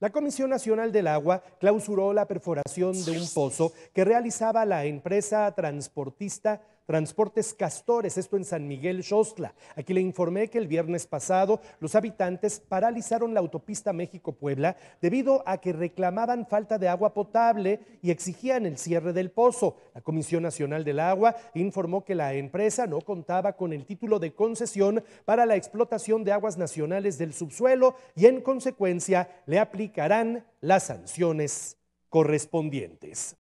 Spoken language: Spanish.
La Comisión Nacional del Agua clausuró la perforación de un pozo que realizaba la empresa transportista Transportes Castores, esto en San Miguel Xostla. Aquí le informé que el viernes pasado los habitantes paralizaron la autopista México-Puebla debido a que reclamaban falta de agua potable y exigían el cierre del pozo. La Comisión Nacional del Agua informó que la empresa no contaba con el título de concesión para la explotación de aguas nacionales del subsuelo y en consecuencia le aplicarán las sanciones correspondientes.